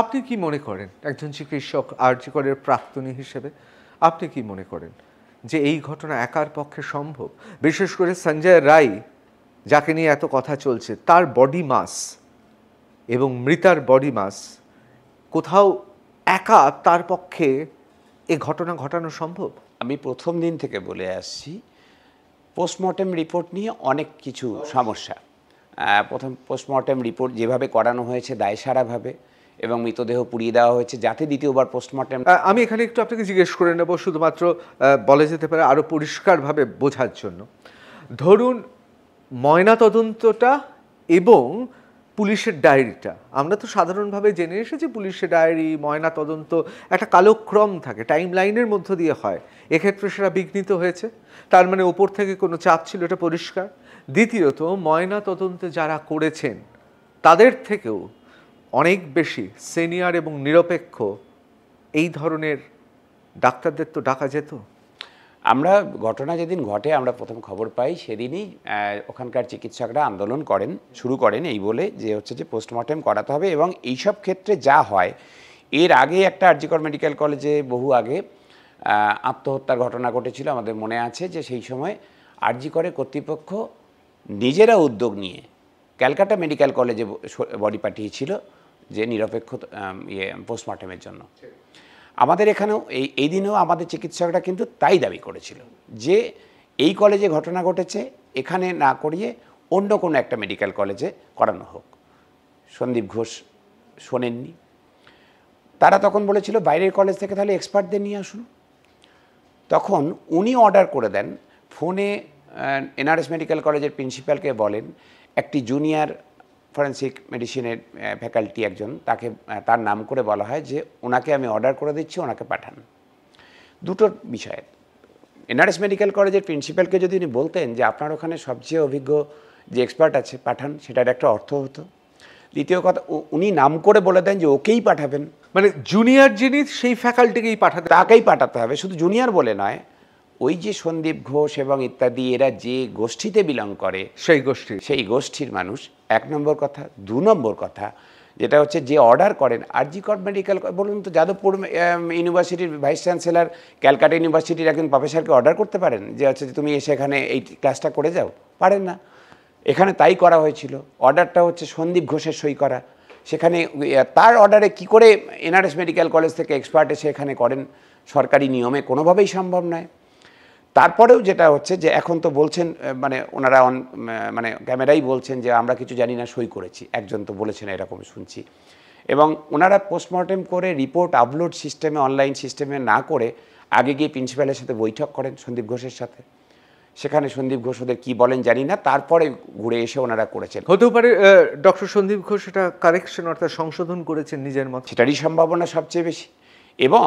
আপনি কি মনে করেন একজন চিকিৎসক আর্যকরের প্রাক্তনী হিসেবে আপনি কি মনে করেন যে এই ঘটনা একার পক্ষে সম্ভব বিশেষ করে সঞ্জয় রায় যাকে নিয়ে এত কথা চলছে তার বডি মাস এবং মৃতার বডি মাস কোথাও একা তার পক্ষে এ ঘটনা ঘটানো সম্ভব আমি প্রথম দিন থেকে বলে আসছি পোস্টমর্টেম রিপোর্ট নিয়ে অনেক কিছু সমস্যা প্রথম পোস্টমর্টেম রিপোর্ট যেভাবে করানো হয়েছে দায়সারাভাবে এবং মৃতদেহ পুড়িয়ে দেওয়া হয়েছে যাতে দ্বিতীয়বার পোস্টমর্টেম আমি এখানে একটু আপনাকে জিজ্ঞেস করে নেব শুধুমাত্র বলা যেতে পারে আরও পরিষ্কারভাবে বোঝার জন্য ধরুন ময়নাতদন্তটা এবং পুলিশের ডায়েরিটা আমরা তো সাধারণভাবে জেনে এসেছি পুলিশের ডায়েরি ময়না তদন্ত একটা কালক্রম থাকে টাইম লাইনের মধ্য দিয়ে হয় এক্ষেত্রে সেটা বিঘ্নিত হয়েছে তার মানে ওপর থেকে কোনো চাপ ছিল এটা পরিষ্কার দ্বিতীয়ত ময়না তদন্তে যারা করেছেন তাদের থেকেও অনেক বেশি সিনিয়র এবং নিরপেক্ষ এই ধরনের ডাক্তারদের তো ডাকা যেত আমরা ঘটনা যেদিন ঘটে আমরা প্রথম খবর পাই সেদিনই ওখানকার চিকিৎসকরা আন্দোলন করেন শুরু করেন এই বলে যে হচ্ছে যে পোস্টমর্টেম করাতে হবে এবং এইসব ক্ষেত্রে যা হয় এর আগে একটা আর্জিকর মেডিকেল কলেজে বহু আগে আত্মহত্যার ঘটনা ঘটেছিল আমাদের মনে আছে যে সেই সময় করে কর্তৃপক্ষ নিজেরা উদ্যোগ নিয়ে ক্যালকাটা মেডিকেল কলেজে বডি পাঠিয়েছিল যে নিরপেক্ষ ইয়ে পোস্টমর্টমের জন্য আমাদের এখানেও এই এই দিনেও আমাদের চিকিৎসকরা কিন্তু তাই দাবি করেছিল যে এই কলেজে ঘটনা ঘটেছে এখানে না করিয়ে অন্য কোনো একটা মেডিকেল কলেজে করানো হোক সন্দীপ ঘোষ শোনেননি তারা তখন বলেছিল বাইরের কলেজ থেকে তাহলে এক্সপার্টদের নিয়ে আসুন তখন উনি অর্ডার করে দেন ফোনে এনআরএস মেডিকেল কলেজের প্রিন্সিপালকে বলেন একটি জুনিয়র ফরেন্সিক মেডিসিনের ফ্যাকাল্টি একজন তাকে তার নাম করে বলা হয় যে ওনাকে আমি অর্ডার করে দিচ্ছি ওনাকে পাঠান দুটো বিষয়ে এনআরএস মেডিকেল কলেজের প্রিন্সিপালকে যদি উনি বলতেন যে আপনার ওখানে সবচেয়ে অভিজ্ঞ যে এক্সপার্ট আছে পাঠান সেটার একটা অর্থ হতো দ্বিতীয় কথা উনি নাম করে বলে দেন যে ওকেই পাঠাবেন মানে জুনিয়র যিনি সেই ফ্যাকাল্টিকেই পাঠাতে তাকেই পাঠাতে হবে শুধু জুনিয়র বলে নয় ওই যে সন্দীপ ঘোষ এবং ইত্যাদি এরা যে গোষ্ঠীতে বিলং করে সেই গোষ্ঠী সেই গোষ্ঠীর মানুষ এক নম্বর কথা দু নম্বর কথা যেটা হচ্ছে যে অর্ডার করেন আর জি কর মেডিকেল বলুন তো যাদবপুর ইউনিভার্সিটির ভাইস চ্যান্সেলার ক্যালকাটা ইউনিভার্সিটির একজন প্রফেসরকে অর্ডার করতে পারেন যে হচ্ছে যে তুমি এসে এখানে এই ক্লাসটা করে যাও পারেন না এখানে তাই করা হয়েছিল অর্ডারটা হচ্ছে সন্দীপ ঘোষের সই করা সেখানে তার অর্ডারে কি করে এনআরএস মেডিকেল কলেজ থেকে এক্সপার্ট এসে এখানে করেন সরকারি নিয়মে কোনোভাবেই সম্ভব নয় তারপরেও যেটা হচ্ছে যে এখন তো বলছেন মানে ওনারা অন মানে ক্যামেরাই বলছেন যে আমরা কিছু জানি না সই করেছি একজন তো বলেছেন এরকম শুনছি এবং ওনারা পোস্টমর্টেম করে রিপোর্ট আপলোড সিস্টেমে অনলাইন সিস্টেমে না করে আগে গিয়ে প্রিন্সিপালের সাথে বৈঠক করেন সন্দীপ ঘোষের সাথে সেখানে সন্দীপ ঘোষ ওদের কী বলেন জানি না তারপরে ঘুরে এসে ওনারা করেছেন হতেও পারে ডক্টর সন্দীপ ঘোষ এটা কারেকশন অর্থাৎ সংশোধন করেছেন নিজের মত সেটারই সম্ভাবনা সবচেয়ে বেশি এবং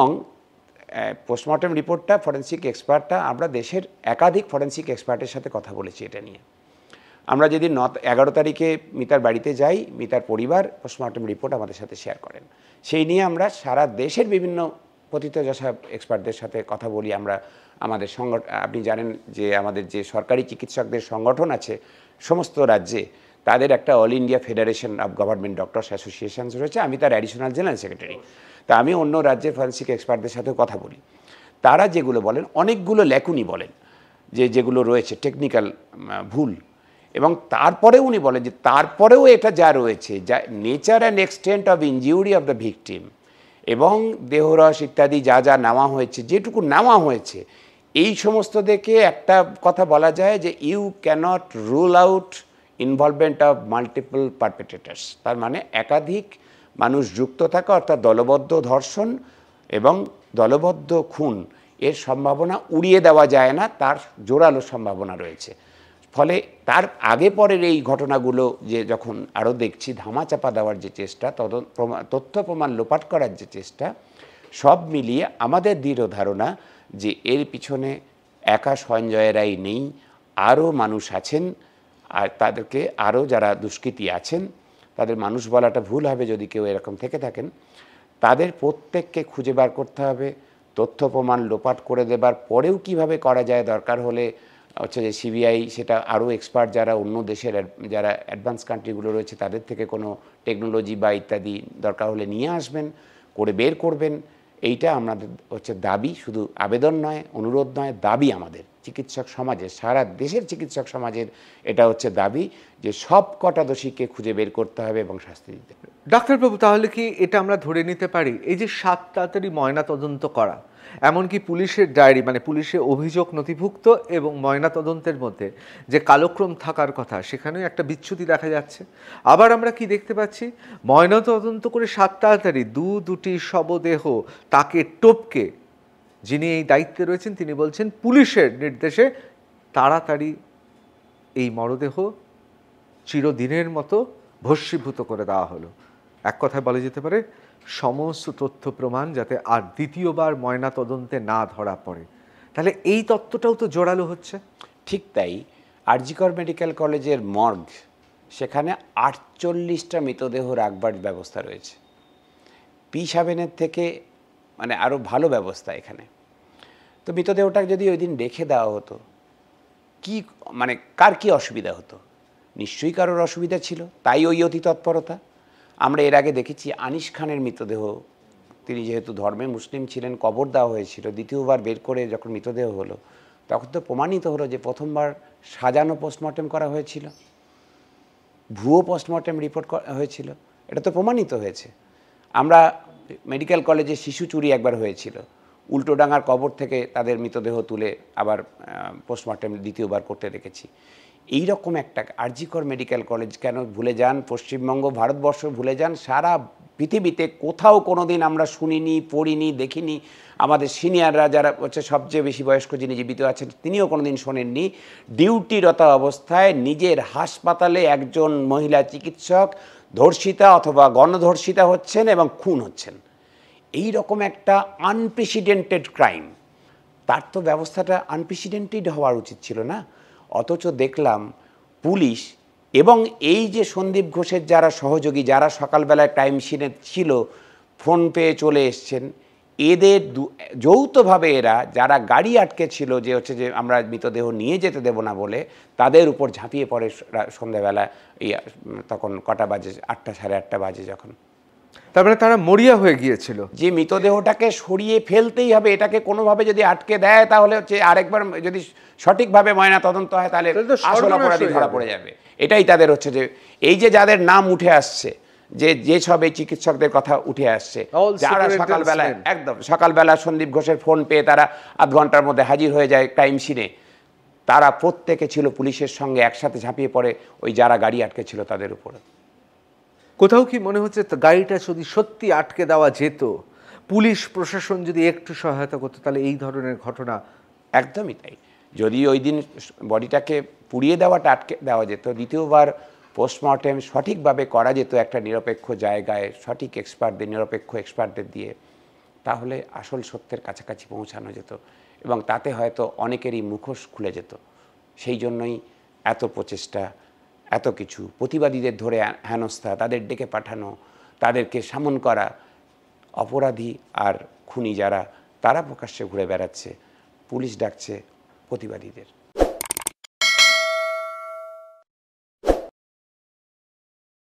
পোস্টমর্টম রিপোর্টটা ফরেন্সিক এক্সপার্টটা আমরা দেশের একাধিক ফরেন্সিক এক্সপার্টের সাথে কথা বলেছি এটা নিয়ে আমরা যদি ন এগারো তারিখে মিতার বাড়িতে যাই মিতার পরিবার পোস্টমর্টম রিপোর্ট আমাদের সাথে শেয়ার করেন সেই নিয়ে আমরা সারা দেশের বিভিন্ন পতিতযশা এক্সপার্টদের সাথে কথা বলি আমরা আমাদের সংগঠন আপনি জানেন যে আমাদের যে সরকারি চিকিৎসকদের সংগঠন আছে সমস্ত রাজ্যে তাদের একটা all India federation of government doctors association রয়েছে আমি তার অ্যাডিশনাল জেনারেল সেক্রেটারি তা আমি অন্য রাজ্যের ফরেন্সিক এক্সপার্টদের সাথে কথা বলি তারা যেগুলো বলেন অনেকগুলো লেখুনি বলেন যে যেগুলো রয়েছে টেকনিক্যাল ভুল এবং তারপরে উনি বলেন যে তারপরেও এটা যা রয়েছে যা nature and extent of injury of the victim এবং দেহরস ইত্যাদি যা যা নেওয়া হয়েছে যেটুকু নেওয়া হয়েছে এই সমস্ত দেখে একটা কথা বলা যায় যে you can't rule out involvement of multiple perpetrators তার মানে একাধিক মানুষ যুক্ত থাকা অর্থাৎ দলবদ্ধ ধর্ষণ এবং দলবদ্ধ খুন এর সম্ভাবনা উড়িয়ে দেওয়া যায় না তার জোরালো সম্ভাবনা রয়েছে ফলে তার আগে পরের এই ঘটনাগুলো যে যখন আরও দেখছি ধামাচাপা দেওয়ার যে চেষ্টা তথ্য প্রমাণ লোপাট করার যে চেষ্টা সব মিলিয়ে আমাদের দৃঢ় ধারণা যে এর পিছনে একা সঞ্জয়েরাই নেই আরও মানুষ আছেন আর তাদেরকে আরও যারা দুষ্কৃতী আছেন তাদের মানুষ বলাটা ভুল হবে যদি কেউ এরকম থেকে থাকেন তাদের প্রত্যেককে খুঁজে বার করতে হবে তথ্য প্রমাণ লোপাট করে দেবার পরেও কিভাবে করা যায় দরকার হলে হচ্ছে যে সিবিআই সেটা আরও এক্সপার্ট যারা অন্য দেশের যারা অ্যাডভান্স কান্ট্রিগুলো রয়েছে তাদের থেকে কোনো টেকনোলজি বা ইত্যাদি দরকার হলে নিয়ে আসবেন করে বের করবেন এইটা আমাদের হচ্ছে দাবি শুধু আবেদন নয় অনুরোধ নয় দাবি আমাদের চিকিৎসক সমাজের সারা দেশের চিকিৎসক সমাজের এটা হচ্ছে দাবি যে সব কটা দোষীকে খুঁজে বের করতে হবে এবং শাস্তি দিতে হবে ডাক্তারবাবু তাহলে কি এটা আমরা ধরে নিতে পারি এই যে সাত তাড়াতাড়ি ময়না তদন্ত করা এমনকি পুলিশের ডায়েরি মানে পুলিশে অভিযোগ নথিভুক্ত এবং ময়নাতদন্তের মধ্যে যে কালক্রম থাকার কথা সেখানেও একটা বিচ্ছুতি দেখা যাচ্ছে আবার আমরা কি দেখতে পাচ্ছি ময়নাতদন্ত করে সাত তাড়াতাড়ি দু দুটি শবদেহ তাকে টপকে যিনি এই দায়িত্বে রয়েছেন তিনি বলছেন পুলিশের নির্দেশে তাড়াতাড়ি এই মরদেহ চিরদিনের মতো ভস্মীভূত করে দেওয়া হলো এক কথায় বলা যেতে পারে সমস্ত তথ্য প্রমাণ যাতে আর দ্বিতীয়বার ময়না তদন্তে না ধরা পড়ে তাহলে এই তত্ত্বটাও তো জোরালো হচ্ছে ঠিক তাই আরজিকর মেডিকেল কলেজের মর্গ সেখানে আটচল্লিশটা মৃতদেহ রাখবার ব্যবস্থা রয়েছে পি সাবেনের থেকে মানে আরও ভালো ব্যবস্থা এখানে তো মৃতদেহটা যদি ওই দিন রেখে দেওয়া হতো কি মানে কার কি অসুবিধা হতো নিশ্চয়ই কারোর অসুবিধা ছিল তাই ওই অতি তৎপরতা আমরা এর আগে দেখেছি আনিস খানের মৃতদেহ তিনি যেহেতু ধর্মে মুসলিম ছিলেন কবর দেওয়া হয়েছিল দ্বিতীয়বার বের করে যখন মৃতদেহ হলো তখন তো প্রমাণিত হলো যে প্রথমবার সাজানো পোস্টমর্টেম করা হয়েছিল ভুয়ো পোস্টমর্টেম রিপোর্ট হয়েছিল এটা তো প্রমাণিত হয়েছে আমরা মেডিকেল কলেজে শিশু চুরি একবার হয়েছিল উল্টোডাঙার কবর থেকে তাদের মৃতদেহ তুলে আবার পোস্টমর্টেম দ্বিতীয়বার করতে রেখেছি এই রকম একটা আরজিকর মেডিকেল কলেজ কেন ভুলে যান পশ্চিমবঙ্গ ভারতবর্ষ ভুলে যান সারা পৃথিবীতে কোথাও কোনো দিন আমরা শুনিনি পড়িনি দেখিনি আমাদের সিনিয়ররা যারা হচ্ছে সবচেয়ে বেশি বয়স্ক যিনি জীবিত আছেন তিনিও কোনো দিন শোনেননি ডিউটিরত অবস্থায় নিজের হাসপাতালে একজন মহিলা চিকিৎসক ধর্ষিতা অথবা গণধর্ষিতা হচ্ছেন এবং খুন হচ্ছেন এই রকম একটা আনপ্রেসিডেন্টেড ক্রাইম তার তো ব্যবস্থাটা আনপ্রেসিডেন্টেড হওয়ার উচিত ছিল না অথচ দেখলাম পুলিশ এবং এই যে সন্দীপ ঘোষের যারা সহযোগী যারা সকালবেলায় টাইম সিনে ছিল ফোন পেয়ে চলে এসছেন এদের যৌথভাবে এরা যারা গাড়ি আটকে ছিল যে হচ্ছে যে আমরা মৃতদেহ নিয়ে যেতে দেব না বলে তাদের উপর ঝাঁপিয়ে পড়ে সন্ধ্যাবেলা তখন কটা বাজে আটটা সাড়ে আটটা বাজে যখন তার মানে তারা মরিয়া হয়ে গিয়েছিল যে মৃতদেহটাকে সরিয়ে ফেলতেই হবে এটাকে কোনোভাবে যদি আটকে দেয় তাহলে হচ্ছে আরেকবার যদি সঠিকভাবে ময়না তদন্ত হয় তাহলে আসল অপরাধী ধরা পড়ে যাবে এটাই তাদের হচ্ছে যে এই যে যাদের নাম উঠে আসছে যে যে সব এই চিকিৎসকদের কথা উঠে আসছে যারা সকালবেলা একদম সকালবেলা সন্দীপ ঘোষের ফোন পেয়ে তারা আধ ঘন্টার মধ্যে হাজির হয়ে যায় ক্রাইম সিনে তারা প্রত্যেকে ছিল পুলিশের সঙ্গে একসাথে ঝাঁপিয়ে পড়ে ওই যারা গাড়ি আটকে ছিল তাদের উপরে কোথাও কি মনে হচ্ছে গাড়িটা যদি সত্যি আটকে দেওয়া যেত পুলিশ প্রশাসন যদি একটু সহায়তা করতো তাহলে এই ধরনের ঘটনা একদমই তাই যদি ওই দিন বডিটাকে পুড়িয়ে দেওয়াটা আটকে দেওয়া যেত দ্বিতীয়বার পোস্টমর্টেম সঠিকভাবে করা যেত একটা নিরপেক্ষ জায়গায় সঠিক এক্সপার্টদের নিরপেক্ষ এক্সপার্টদের দিয়ে তাহলে আসল সত্যের কাছাকাছি পৌঁছানো যেত এবং তাতে হয়তো অনেকেরই মুখোশ খুলে যেত সেই জন্যই এত প্রচেষ্টা এত কিছু প্রতিবাদীদের ধরে হেনস্থা তাদের ডেকে পাঠানো তাদেরকে সামন করা অপরাধী আর খুনি যারা তারা প্রকাশ্যে ঘুরে বেড়াচ্ছে পুলিশ ডাকছে প্রতিবাদীদের